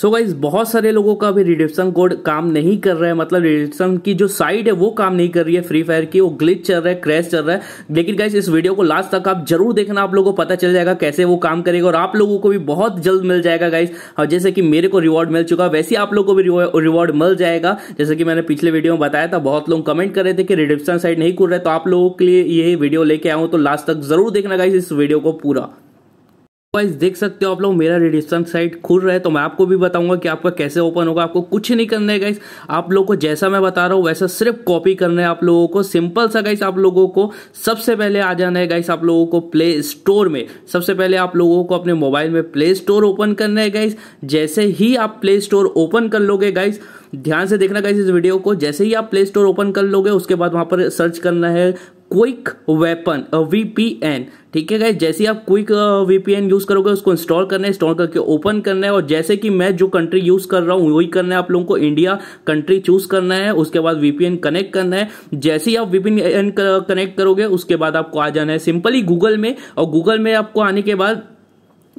सो so guys बहुत सारे लोगों का अभी रिडिप्शन कोड काम नहीं कर रहा है मतलब रिडिप्शन की जो साइट है वो काम नहीं कर रही है फ्री फायर की वो ग्लिच चल रहा है क्रैश चल रहा है लेकिन गाइज इस वीडियो को लास्ट तक आप जरूर देखना आप लोगों को पता चल जाएगा कैसे वो काम करेगा और आप लोगों को भी बहुत जल्द मिल जाएगा गाइज और जैसे कि मेरे को रिवॉर्ड मिल चुका वैसे आप लोग को भी रिवॉर्ड मिल जाएगा जैसे कि मैंने पिछले वीडियो में बताया था बहुत लोग कमेंट कर रहे थे कि रिडिप्शन साइट नहीं खुल रहा है तो आप लोगों के लिए यही वीडियो लेके आऊँ तो लास्ट तक जरूर देखना गाइज इस वीडियो को पूरा गाइस देख सकते हो आप लोग मेरा रिडिप्शन साइट खुल रहा है तो मैं आपको भी बताऊंगा कि आपका कैसे ओपन होगा आपको कुछ नहीं करना है गाइस आप लोगों को जैसा मैं बता रहा हूँ वैसा सिर्फ कॉपी करना है आप लोगों को सिंपल सा गाइस आप लोगों को सबसे पहले आ जाना है गाइस आप लोगों को प्ले स्टोर में सबसे पहले आप लोगों को अपने मोबाइल में प्ले स्टोर ओपन करना है गाइस जैसे ही आप प्ले स्टोर ओपन कर लोगे गाइस ध्यान से देखना गाइस इस वीडियो को जैसे ही आप प्ले स्टोर ओपन कर लोगे उसके बाद वहां पर सर्च करना है क्विक वेपन वीपीएन ठीक है गाइज जैसे आप क्विक वीपीएन यूज़ करोगे उसको इंस्टॉल करना है इंस्टॉल करके ओपन करना है और जैसे कि मैं जो कंट्री यूज़ कर रहा हूँ वही करना है आप लोगों को इंडिया कंट्री चूज़ करना है उसके बाद वीपीएन कनेक्ट करना है जैसे ही आप वीपीएन कनेक्ट करोगे उसके बाद आपको आ जाना है सिंपली गूगल में और गूगल में आपको आने के बाद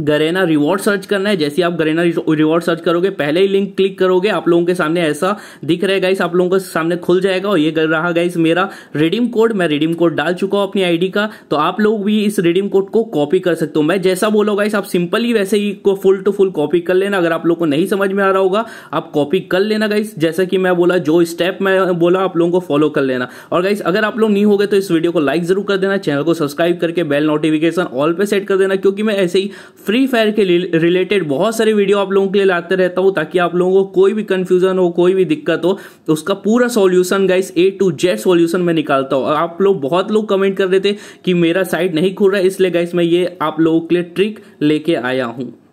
गरेना रिवॉर्ड सर्च करना है जैसे आप गरेना रिवॉर्ड सर्च करोगे पहले ही लिंक क्लिक करोगे आप लोगों के सामने ऐसा दिख रहा है गाइस आप लोगों के सामने खुल जाएगा और ये कर रहा गाइस मेरा रिडीम कोड मैं रिडीम कोड डाल चुका हूं अपनी आईडी का तो आप लोग भी इस रिडीम कोड को कॉपी कर सकते हो मैं जैसा बोलो गाइस आप सिंपली वैसे ही को फुल टू फुल कॉपी कर लेना अगर आप लोग को नहीं समझ में आ रहा होगा आप कॉपी कर लेना गाइस जैसा कि मैं बोला जो स्टेप मैं बोला आप लोगों को फॉलो कर लेना और गाइस अगर आप लोग नहीं हो तो इस वीडियो को लाइक जरूर कर देना चैनल को सब्सक्राइब करके बेल नोटिफिकेशन ऑल पे सेट कर देना क्योंकि मैं ऐसे ही फ्री फायर के रिलेटेड बहुत सारे वीडियो आप लोगों के लिए लाते रहता हूँ ताकि आप लोगों को कोई भी कन्फ्यूजन हो कोई भी दिक्कत हो तो उसका पूरा solution guys A to Z solution मैं निकालता हूँ आप लोग बहुत लोग कमेंट कर देते कि मेरा साइट नहीं खुल रहा है इसलिए गाइस मैं ये आप लोगों के लिए ट्रिक लेके आया हूँ